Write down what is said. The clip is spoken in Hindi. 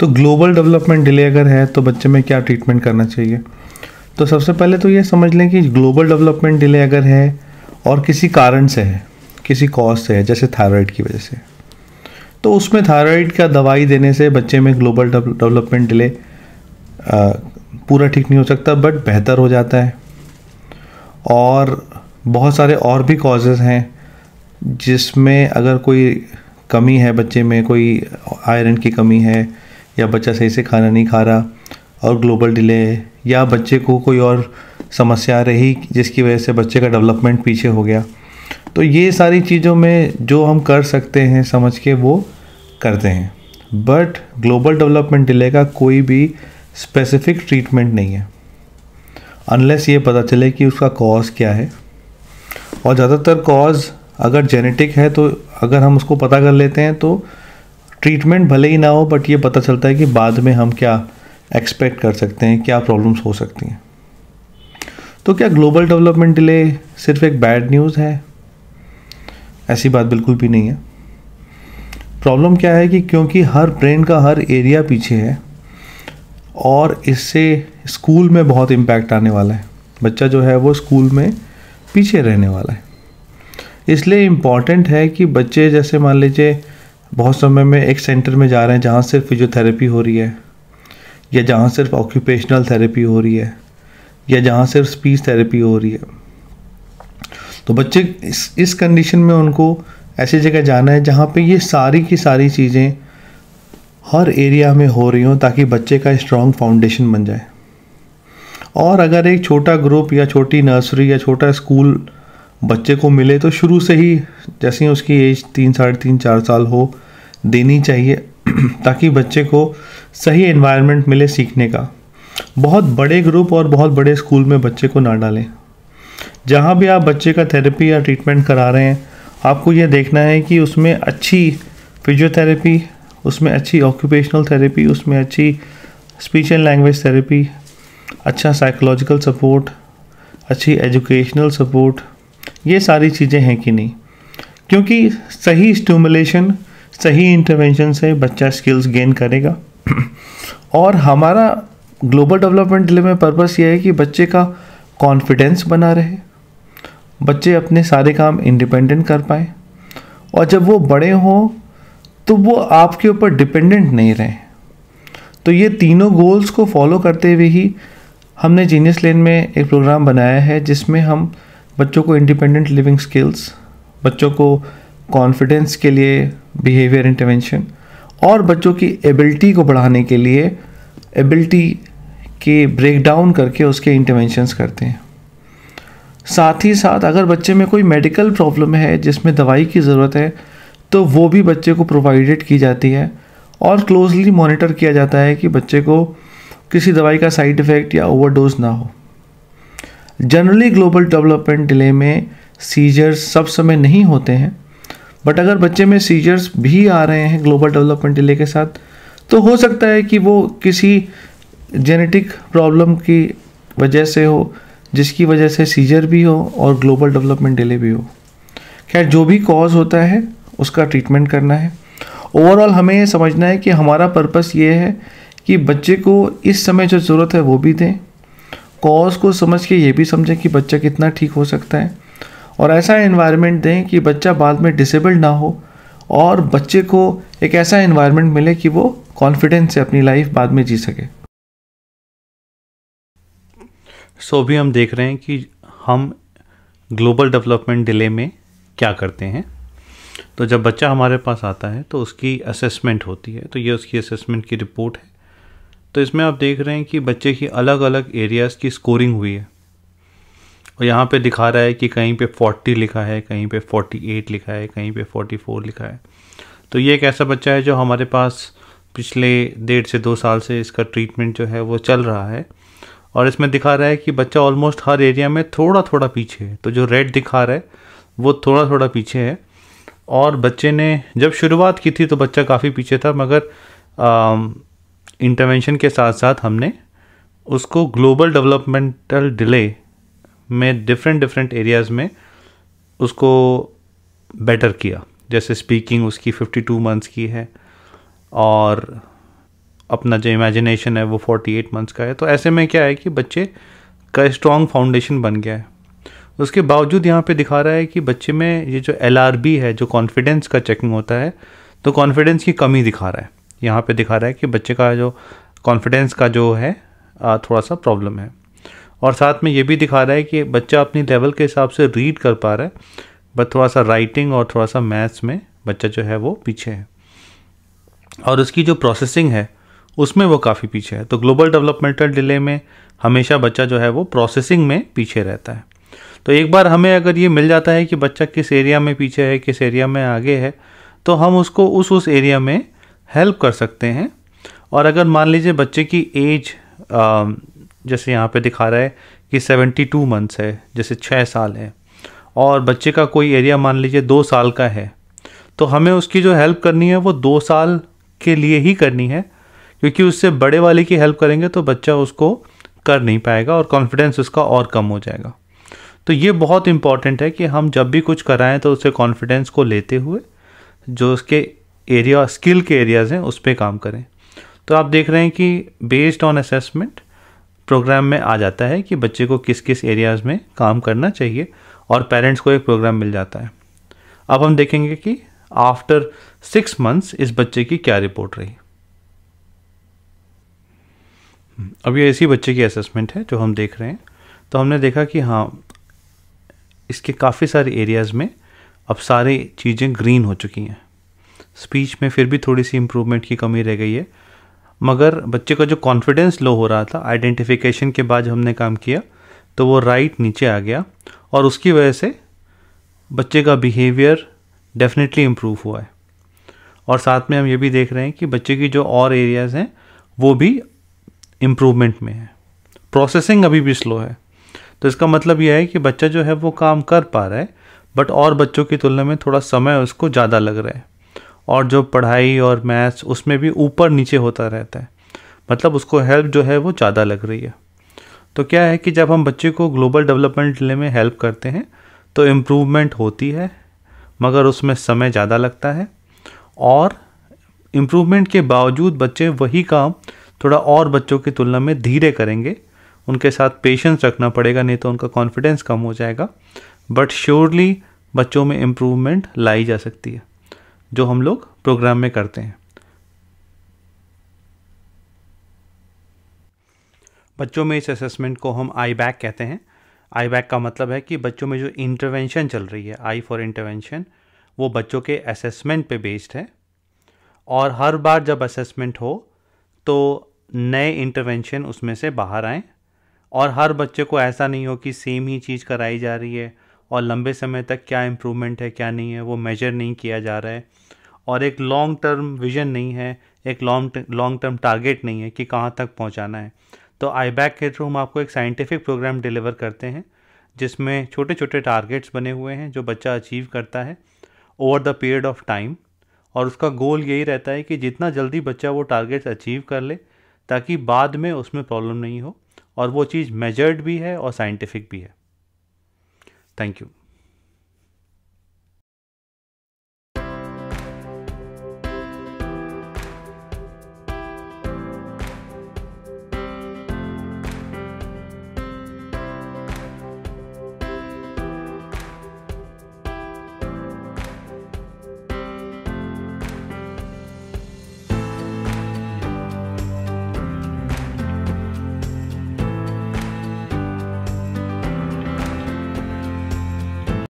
तो ग्लोबल डेवलपमेंट डिले अगर है तो बच्चे में क्या ट्रीटमेंट करना चाहिए तो सबसे पहले तो ये समझ लें कि ग्लोबल डेवलपमेंट डिले अगर है और किसी कारण से है किसी कॉज से है जैसे थायराइड की वजह से तो उसमें थायराइड का दवाई देने से बच्चे में ग्लोबल डेवलपमेंट डिले पूरा ठीक नहीं हो सकता बट बेहतर हो जाता है और बहुत सारे और भी कॉजेज़ हैं जिसमें अगर कोई कमी है बच्चे में कोई आयरन की कमी है या बच्चा सही से खाना नहीं खा रहा और ग्लोबल डिले है या बच्चे को कोई और समस्या रही जिसकी वजह से बच्चे का डेवलपमेंट पीछे हो गया तो ये सारी चीज़ों में जो हम कर सकते हैं समझ के वो करते हैं बट ग्लोबल डेवलपमेंट डिले का कोई भी स्पेसिफिक ट्रीटमेंट नहीं है अनलेस ये पता चले कि उसका कॉज क्या है और ज़्यादातर कॉज अगर जेनेटिक है तो अगर हम उसको पता कर लेते हैं तो ट्रीटमेंट भले ही ना हो बट ये पता चलता है कि बाद में हम क्या एक्सपेक्ट कर सकते हैं क्या प्रॉब्लम्स हो सकती हैं तो क्या ग्लोबल डेवलपमेंट डिले सिर्फ एक बैड न्यूज़ है ऐसी बात बिल्कुल भी नहीं है प्रॉब्लम क्या है कि क्योंकि हर ब्रेन का हर एरिया पीछे है और इससे स्कूल में बहुत इम्पैक्ट आने वाला है बच्चा जो है वो स्कूल में पीछे रहने वाला है इसलिए इम्पॉर्टेंट है कि बच्चे जैसे मान लीजिए बहुत समय में एक सेंटर में जा रहे हैं जहाँ सिर्फ फिजियोथेरेपी हो रही है या जहाँ सिर्फ ऑक्यूपेशनल थेरेपी हो रही है या जहाँ सिर्फ स्पीच थेरेपी हो रही है तो बच्चे इस इस कंडीशन में उनको ऐसी जगह जाना है जहाँ पे ये सारी की सारी चीज़ें हर एरिया में हो रही हों ताकि बच्चे का स्ट्रॉन्ग फाउंडेशन बन जाए और अगर एक छोटा ग्रुप या छोटी नर्सरी या छोटा स्कूल बच्चे को मिले तो शुरू से ही जैसे ही उसकी एज तीन साढ़े तीन चार साल हो देनी चाहिए ताकि बच्चे को सही इन्वायरमेंट मिले सीखने का बहुत बड़े ग्रुप और बहुत बड़े स्कूल में बच्चे को ना डालें जहाँ भी आप बच्चे का थेरेपी या ट्रीटमेंट करा रहे हैं आपको यह देखना है कि उसमें अच्छी फिजियोथेरेपी उसमें अच्छी ऑक्यूपेशनल थेरेपी उसमें अच्छी स्पीच एंड लैंग्वेज थेरेपी अच्छा साइकोलॉजिकल सपोर्ट अच्छी एजुकेशनल सपोर्ट ये सारी चीज़ें हैं कि नहीं क्योंकि सही स्टूमुलेशन सही इंटरवेंशन से बच्चा स्किल्स गेन करेगा और हमारा ग्लोबल डेवलपमेंट डिले में पर्पस ये है कि बच्चे का कॉन्फिडेंस बना रहे बच्चे अपने सारे काम इंडिपेंडेंट कर पाए और जब वो बड़े हों तो वो आपके ऊपर डिपेंडेंट नहीं रहें तो ये तीनों गोल्स को फॉलो करते हुए ही हमने जीनियस लेन में एक प्रोग्राम बनाया है जिसमें हम बच्चों को इंडिपेंडेंट लिविंग स्किल्स बच्चों को कॉन्फिडेंस के लिए बिहेवियर इंटरवेंशन और बच्चों की एबिलिटी को बढ़ाने के लिए एबिलिटी के ब्रेकडाउन करके उसके इंटरवेंशंस करते हैं साथ ही साथ अगर बच्चे में कोई मेडिकल प्रॉब्लम है जिसमें दवाई की ज़रूरत है तो वो भी बच्चे को प्रोवाइडेड की जाती है और क्लोजली मॉनिटर किया जाता है कि बच्चे को किसी दवाई का साइड इफ़ेक्ट या ओवरडोज ना हो जनरली ग्लोबल डेवलपमेंट डिले में सीजर्स सब समय नहीं होते हैं बट अगर बच्चे में सीजर्स भी आ रहे हैं ग्लोबल डेवलपमेंट डिले के साथ तो हो सकता है कि वो किसी जेनेटिक प्रॉब्लम की वजह से हो जिसकी वजह से सीजर भी हो और ग्लोबल डेवलपमेंट डिले भी हो खैर जो भी कॉज होता है उसका ट्रीटमेंट करना है ओवरऑल हमें यह समझना है कि हमारा पर्पस ये है कि बच्चे को इस समय जो ज़रूरत है वो भी दें कॉज को समझ के ये भी समझें कि बच्चा कितना ठीक हो सकता है और ऐसा इन्वायरमेंट दें कि बच्चा बाद में डिसेबल्ड ना हो और बच्चे को एक ऐसा इन्वायरमेंट मिले कि वो कॉन्फिडेंस से अपनी लाइफ बाद में जी सके सो so, अभी हम देख रहे हैं कि हम ग्लोबल डेवलपमेंट डिले में क्या करते हैं तो जब बच्चा हमारे पास आता है तो उसकी असेसमेंट होती है तो ये उसकी असेसमेंट की रिपोर्ट है तो इसमें आप देख रहे हैं कि बच्चे की अलग अलग एरियाज़ की स्कोरिंग हुई है और यहाँ पे दिखा रहा है कि कहीं पे 40 लिखा है कहीं पे 48 लिखा है कहीं पे 44 लिखा है तो ये एक ऐसा बच्चा है जो हमारे पास पिछले डेढ़ से दो साल से इसका ट्रीटमेंट जो है वो चल रहा है और इसमें दिखा रहा है कि बच्चा ऑलमोस्ट हर एरिया में थोड़ा थोड़ा पीछे है तो जो रेड दिखा रहा है वो थोड़ा थोड़ा पीछे है और बच्चे ने जब शुरुआत की थी तो बच्चा काफ़ी पीछे था मगर इंटरवेंशन के साथ साथ हमने उसको ग्लोबल डेवलपमेंटल डिले में डिफरेंट डिफरेंट एरियाज़ में उसको बेटर किया जैसे स्पीकिंग उसकी 52 मंथ्स की है और अपना जो इमेजिनेशन है वो 48 मंथ्स का है तो ऐसे में क्या है कि बच्चे का स्ट्रॉन्ग फाउंडेशन बन गया है उसके बावजूद यहाँ पे दिखा रहा है कि बच्चे में ये जो एल है जो कॉन्फिडेंस का चेकिंग होता है तो कॉन्फिडेंस की कमी दिखा रहा है यहाँ पे दिखा रहा है कि बच्चे का जो कॉन्फिडेंस का जो है थोड़ा सा प्रॉब्लम है और साथ में ये भी दिखा रहा है कि बच्चा अपनी लेवल के हिसाब से रीड कर पा रहा है बट थोड़ा सा राइटिंग और थोड़ा सा मैथ्स में बच्चा जो है वो पीछे है और उसकी जो प्रोसेसिंग है उसमें वो काफ़ी पीछे है तो ग्लोबल डेवलपमेंटल डिले में हमेशा बच्चा जो है वो प्रोसेसिंग में पीछे रहता है तो एक बार हमें अगर ये मिल जाता है कि बच्चा किस एरिया में पीछे है किस एरिया में आगे है तो हम उसको उस उस एरिया में हेल्प कर सकते हैं और अगर मान लीजिए बच्चे की एज जैसे यहाँ पे दिखा रहा है कि 72 मंथ्स है जैसे छः साल है और बच्चे का कोई एरिया मान लीजिए दो साल का है तो हमें उसकी जो हेल्प करनी है वो दो साल के लिए ही करनी है क्योंकि उससे बड़े वाले की हेल्प करेंगे तो बच्चा उसको कर नहीं पाएगा और कॉन्फिडेंस उसका और कम हो जाएगा तो ये बहुत इम्पॉर्टेंट है कि हम जब भी कुछ कराएं तो उससे कॉन्फिडेंस को लेते हुए जो उसके एरिया स्किल के एरियाज़ हैं उस पर काम करें तो आप देख रहे हैं कि बेस्ड ऑन असेसमेंट प्रोग्राम में आ जाता है कि बच्चे को किस किस एरियाज़ में काम करना चाहिए और पेरेंट्स को एक प्रोग्राम मिल जाता है अब हम देखेंगे कि आफ्टर सिक्स मंथ्स इस बच्चे की क्या रिपोर्ट रही अब ये इसी बच्चे की असेसमेंट है जो हम देख रहे हैं तो हमने देखा कि हाँ इसके काफ़ी सारे एरियाज़ में अब सारी चीज़ें ग्रीन हो चुकी हैं स्पीच में फिर भी थोड़ी सी इम्प्रूवमेंट की कमी रह गई है मगर बच्चे का जो कॉन्फिडेंस लो हो रहा था आइडेंटिफिकेशन के बाद जब हमने काम किया तो वो राइट नीचे आ गया और उसकी वजह से बच्चे का बिहेवियर डेफिनेटली इम्प्रूव हुआ है और साथ में हम ये भी देख रहे हैं कि बच्चे की जो और एरियाज़ हैं वो भी इम्प्रूवमेंट में है प्रोसेसिंग अभी भी स्लो है तो इसका मतलब यह है कि बच्चा जो है वो काम कर पा रहा है बट और बच्चों की तुलना में थोड़ा समय उसको ज़्यादा लग रहा है और जो पढ़ाई और मैथ्स उसमें भी ऊपर नीचे होता रहता है मतलब उसको हेल्प जो है वो ज़्यादा लग रही है तो क्या है कि जब हम बच्चे को ग्लोबल डेवलपमेंट में हेल्प करते हैं तो इम्प्रूवमेंट होती है मगर उसमें समय ज़्यादा लगता है और इम्प्रूवमेंट के बावजूद बच्चे वही काम थोड़ा और बच्चों की तुलना में धीरे करेंगे उनके साथ पेशेंस रखना पड़ेगा नहीं तो उनका कॉन्फिडेंस कम हो जाएगा बट श्योरली बच्चों में इम्प्रूवमेंट लाई जा सकती है जो हम लोग प्रोग्राम में करते हैं बच्चों में इस असेसमेंट को हम आई बैक कहते हैं आई बैक का मतलब है कि बच्चों में जो इंटरवेंशन चल रही है आई फॉर इंटरवेंशन वो बच्चों के असेसमेंट पे बेस्ड है और हर बार जब असेसमेंट हो तो नए इंटरवेंशन उसमें से बाहर आएँ और हर बच्चे को ऐसा नहीं हो कि सेम ही चीज़ कराई जा रही है और लंबे समय तक क्या इम्प्रूवमेंट है क्या नहीं है वो मेजर नहीं किया जा रहा है और एक लॉन्ग टर्म विजन नहीं है एक लॉन्ग लॉन्ग टर्म टारगेट नहीं है कि कहाँ तक पहुँचाना है तो आई बैक के थ्रू हम आपको एक साइंटिफिक प्रोग्राम डिलीवर करते हैं जिसमें छोटे छोटे टारगेट्स बने हुए हैं जो बच्चा अचीव करता है over the period of time और उसका गोल यही रहता है कि जितना जल्दी बच्चा वो टारगेट्स अचीव कर ले ताकि बाद में उसमें प्रॉब्लम नहीं हो और वो चीज़ मेजर्ड भी है और साइंटिफिक भी है थैंक यू